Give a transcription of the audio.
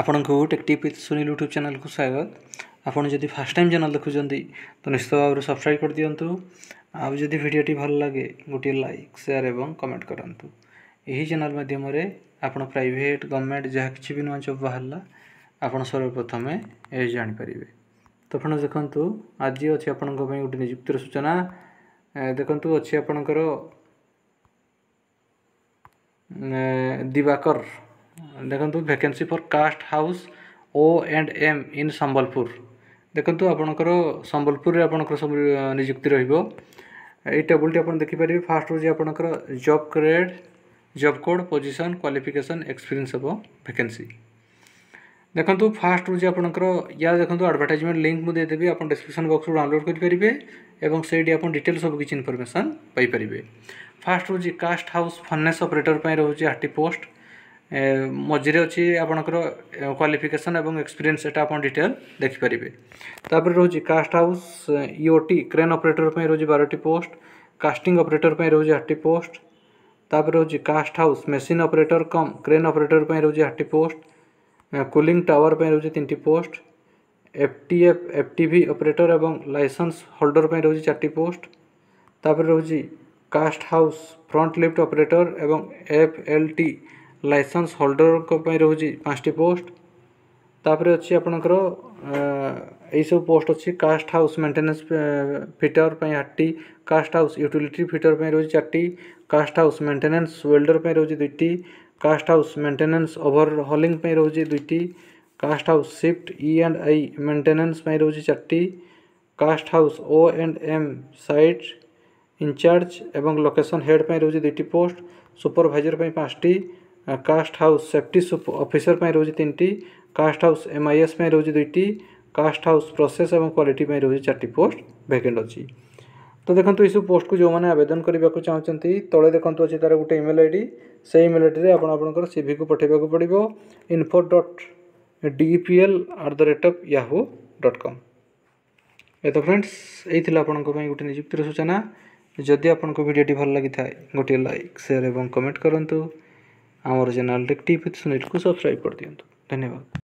ଆପଣଙ୍କୁ tech tip with Sunil YouTube ଚ୍ୟାନେଲ୍କୁ ସ୍ୱାଗତ ଆପଣ ଯଦି ଫାର୍ଷ୍ଟ ଟାଇମ୍ ଚ୍ୟାନେଲ୍ ଦେଖୁଛନ୍ତି ତ ନିଶ୍ଚିତ ଭାବରେ ସବସ୍କ୍ରାଇବ୍ କରିଦିଅନ୍ତୁ ଆଉ ଯଦି ଭିଡ଼ିଓଟି ଭଲ ଲାଗେ ଗୋଟିଏ ଲାଇକ୍ ସେୟାର୍ ଏବଂ କମେଣ୍ଟ କରନ୍ତୁ ଏହି ଚ୍ୟାନେଲ୍ ମାଧ୍ୟମରେ ଆପଣ ପ୍ରାଇଭେଟ୍ ଗଭର୍ଣ୍ଣମେଣ୍ଟ ଯାହା କିଛି ବି ନୂଆ ଜବ୍ ବାହାରିଲା ଆପଣ ସର୍ବପ୍ରଥମେ ଏ ଜାଣିପାରିବେ ତ ଆପଣ ଦେଖନ୍ତୁ ଆଜି ଅଛି ଆପଣଙ୍କ ପାଇଁ ଗୋଟେ ନିଯୁକ୍ତିର ସୂଚନା ଦେଖନ୍ତୁ ଅଛି ଆପଣଙ୍କର ଦିବାକର ଦେଖନ୍ତୁ vacancy for cast house O and M in Sambalpur ଦେଖନ୍ତୁ ଆପଣଙ୍କର ସମ୍ବଲପୁରରେ ଆପଣଙ୍କର ସବୁ ନିଯୁକ୍ତି ରହିବ ଏଇ ଟେବୁଲ୍ଟି ଆପଣ ଦେଖିପାରିବେ ଫାର୍ଷ୍ଟ ହେଉଛି ଆପଣଙ୍କର job grade job code position qualification experience ହେବ ଭେକେନ୍ସି ଦେଖନ୍ତୁ ଫାର୍ଷ୍ଟ ହେଉଛି ଆପଣଙ୍କର ୟା ଦେଖନ୍ତୁ ଆଡ଼ଭର୍ଟାଇଜମେଣ୍ଟ ଲିଙ୍କ୍ ମୁଁ ଦେଇଦେବି ଆପଣ ଡିସ୍କ୍ରିପସନ୍ ବକ୍ସରୁ ଡାଉନଲୋଡ଼ କରିପାରିବେ ଏବଂ ସେଇଠି ଆପଣ ଡିଟେଲ୍ ସବୁ କିଛି ଇନଫର୍ମେସନ୍ ପାଇପାରିବେ ଫାର୍ଷ୍ଟ ହେଉଛି କାଷ୍ଟ ହାଉସ୍ ଫର୍ନେସ୍ ଅପରେଟର୍ ପାଇଁ ରହୁଛି ଆର୍ଟି ପୋଷ୍ଟ ମଝିରେ ଅଛି ଆପଣଙ୍କର କ୍ୱାଲିଫିକେସନ୍ ଏବଂ ଏକ୍ସପିରିଏନ୍ସ ସେଇଟା ଆପଣ ଡିଟେଲ୍ ଦେଖିପାରିବେ ତାପରେ ରହୁଛି cast house EOT crane operator ପାଇଁ ରହୁଛି ବାରଟି ପୋଷ୍ଟ କାଷ୍ଟିଂ ଅପରେଟର୍ ପାଇଁ ରହୁଛି ଆଠଟି ପୋଷ୍ଟ ତାପରେ ରହୁଛି cast house machine operator cum crane operator ପାଇଁ ରହୁଛି ଆଠଟି ପୋଷ୍ଟ କୁଲିଂ ଟାୱାର୍ ପାଇଁ ରହୁଛି ତିନିଟି post F T F F T V operator ଏବଂ ଲାଇସେନ୍ସ ହୋଲ୍ଡର୍ ପାଇଁ ରହୁଛି ଚାରିଟି ପୋଷ୍ଟ ତାପରେ ରହୁଛି cast house front lift operator ଏବଂ F L T licence holder रोज पाँच टी पोस्ट तापर अच्छे आपणकर सब पोस्ट अच्छी कास्ट हाउस मेंटेनेंस फिटर पर आठ कास्ट हाउस यूटिलिटी फिटर पर रोज चार कास्ट हाउस मेंटेनेंस वेल्डर पर रोज दुईट cast house maintenance overhauling रोज दुईट cast house shift E and I maintenance रोज चार cast house O and M site incharge एवं लोकेशन हेड पर रोज दुईट पोस्ट सुपरभाइजर पर पाँच टी cast house safety sub officer पर रोज तीन cast house M I S रोज दुईट कास्ट हाउस प्रोसेस और क्वाटी रोज चार पोस्ट भैकेट अच्छी तो देखो ये सब पोस्ट को जो मैंने आवेदन करने को चाहते तले देखते अच्छे तरह गोटे इमेल आई डी से इमेल आई डी आपर सी को पठेवाक पड़ो info dot DPL at the rate of Yahoo dot com ये तो फ्रेंड्स यही आप गोटे निजुक्तिर सूचना जदि आपड़ोटी भल लगी गोटे लाइक सेयर और कमेंट करूँ ଆମର ଚ୍ୟାନେଲ୍ ଟିପ୍ ୱିଥ୍ ସୁନୀଲକୁ ସବସ୍କ୍ରାଇବ୍ କରିଦିଅନ୍ତୁ ଧନ୍ୟବାଦ